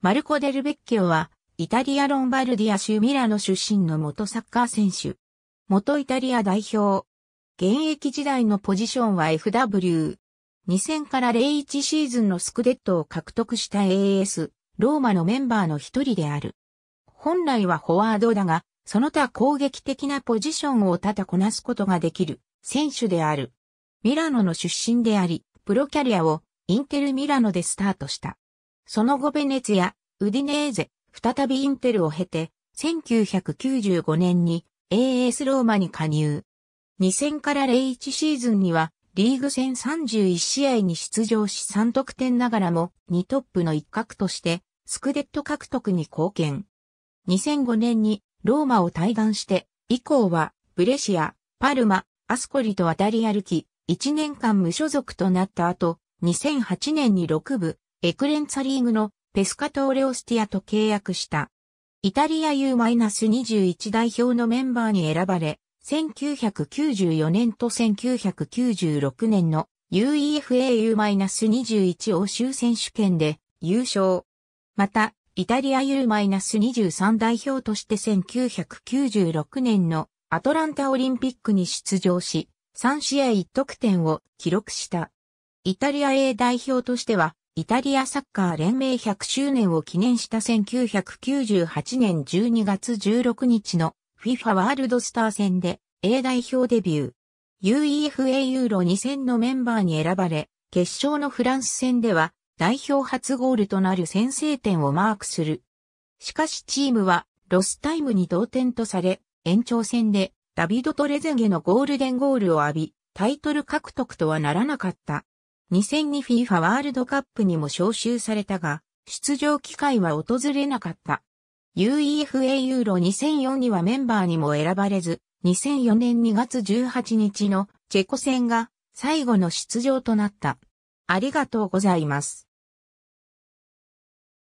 マルコ・デルベッキオは、イタリア・ロンバルディア州ミラノ出身の元サッカー選手。元イタリア代表。現役時代のポジションは FW。2000から01シーズンのスクデットを獲得した AS、ローマのメンバーの一人である。本来はフォワードだが、その他攻撃的なポジションを多々こなすことができる選手である。ミラノの出身であり、プロキャリアをインテルミラノでスタートした。その後ベネツヤ、ウディネーゼ、再びインテルを経て、1995年に AS ローマに加入。2000から01シーズンには、リーグ戦31試合に出場し3得点ながらも2トップの一角としてスクデット獲得に貢献。2005年にローマを退団して以降はブレシア、パルマ、アスコリと渡り歩き1年間無所属となった後2008年に6部エクレンツァリーグのペスカトーレオスティアと契約した。イタリア U-21 代表のメンバーに選ばれ、1994年と1996年の UEFAU-21 欧州選手権で優勝。また、イタリア U-23 代表として1996年のアトランタオリンピックに出場し、3試合1得点を記録した。イタリア A 代表としてはイタリアサッカー連盟100周年を記念した1998年12月16日の FIFA ワールドスター戦で A 代表デビュー。UEFA ユーロ2000のメンバーに選ばれ、決勝のフランス戦では代表初ゴールとなる先制点をマークする。しかしチームはロスタイムに同点とされ、延長戦でダビド・トレゼンゲのゴールデンゴールを浴び、タイトル獲得とはならなかった。2002 FIFA ワールドカップにも招集されたが、出場機会は訪れなかった。UEFA ユーロ2004にはメンバーにも選ばれず、2004年2月18日のチェコ戦が最後の出場となった。ありがとうございます。